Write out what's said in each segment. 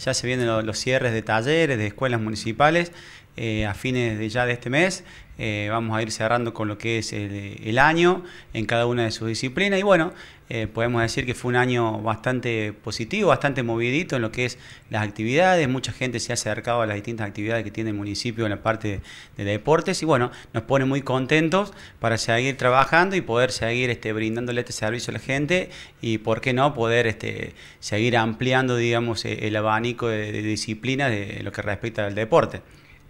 Ya se vienen los cierres de talleres, de escuelas municipales eh, a fines de ya de este mes. Eh, vamos a ir cerrando con lo que es el, año en cada una de sus disciplinas y bueno, eh, podemos decir que fue un año bastante positivo, bastante movidito en lo que es las actividades, mucha gente se ha acercado a las distintas actividades que tiene el municipio en la parte de, deportes y bueno, nos pone muy contentos para seguir trabajando y poder seguir este, brindándole este servicio a la gente y por qué no poder este, seguir ampliando digamos e, el abanico de, de disciplinas de lo que respecta al deporte.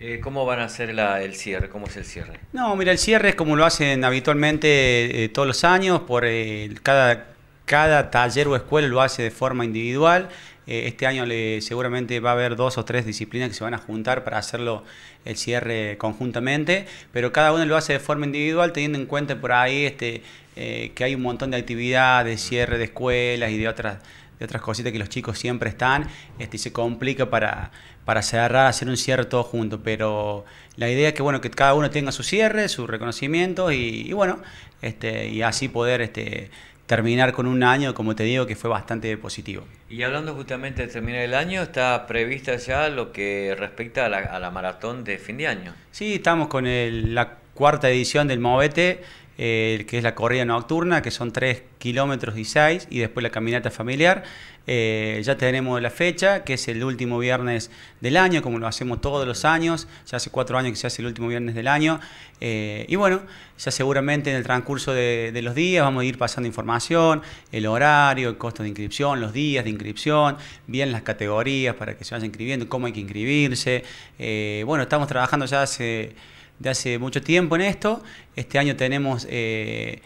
Eh, ¿Cómo van a hacer el cierre? ¿Cómo es el cierre? No, mira, el cierre es como lo hacen habitualmente eh, todos los años, por eh, cada, cada taller o escuela lo hace de forma individual. este año seguramente va a haber dos o tres disciplinas que se van a juntar para hacerlo el cierre conjuntamente, pero cada uno lo hace de forma individual, teniendo en cuenta por ahí este, que hay un montón de actividades, cierre de escuelas y de otras de otras cositas que los chicos siempre están este, se complica para, para cerrar, hacer un cierre todo junto. Pero la idea es que, bueno, que cada uno tenga su cierre, su reconocimiento y, bueno, este, y así poder este, terminar con un año, como te digo, que fue bastante positivo. Y hablando justamente de terminar el año, ¿está prevista ya lo que respecta a la, maratón de fin de año? Sí, estamos con la cuarta edición del Movete eh, que es la corrida nocturna, que son 3 kilómetros y 6, y después la caminata familiar. Eh, ya tenemos la fecha, que es el último viernes del año, como lo hacemos todos los años. Ya hace cuatro años que se hace el último viernes del año. Eh, y bueno, ya seguramente en el transcurso de, de, los días vamos a ir pasando información, el horario, el costo de inscripción, los días de inscripción, bien las categorías para que se vayan inscribiendo, cómo hay que inscribirse. bueno, estamos trabajando ya hace de hace mucho tiempo en esto. Este año tenemos eh,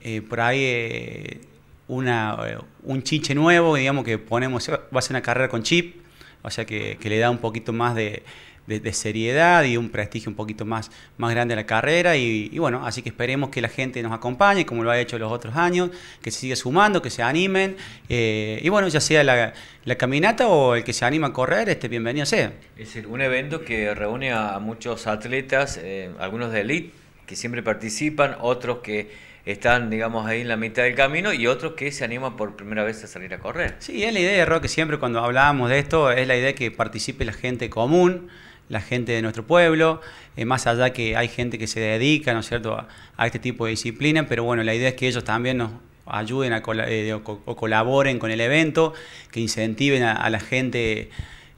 eh, por ahí eh, una, un chinche nuevo, digamos que ponemos, va a ser una carrera con chip, o sea que le da un poquito más de, de, seriedad y un prestigio un poquito más, más grande a la carrera. Y, bueno, así que esperemos que la gente nos acompañe, como lo ha hecho los otros años, que se siga sumando, que se animen. Eh, y bueno, ya sea la, caminata o el que se anima a correr, este bienvenido sea. Es un evento que reúne a muchos atletas, eh, algunos de elite que siempre participan, otros que están, digamos, ahí en la mitad del camino y otros que se animan por primera vez a salir a correr. Sí, es la idea, Roque, siempre cuando hablábamos de esto, es la idea que participe la gente común, la gente de nuestro pueblo, eh, más allá que hay gente que se dedica, ¿no es cierto?, a, este tipo de disciplina, pero bueno, la idea es que ellos también nos ayuden a eh, o, colaboren con el evento, que incentiven a la gente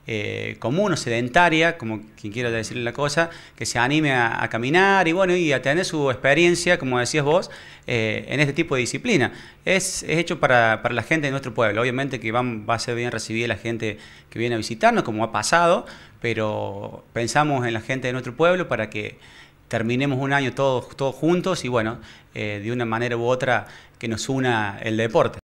eh, común o sedentaria, como quien quiera decirle la cosa, que se anime a, caminar y bueno, y a tener su experiencia, como decías vos, eh, en este tipo de disciplina. Es, hecho para, la gente de nuestro pueblo. Obviamente que van, va a ser bien recibida la gente que viene a visitarnos, como ha pasado, pero pensamos en la gente de nuestro pueblo para que terminemos un año todos, todos juntos y bueno, eh, de una manera u otra que nos una el deporte.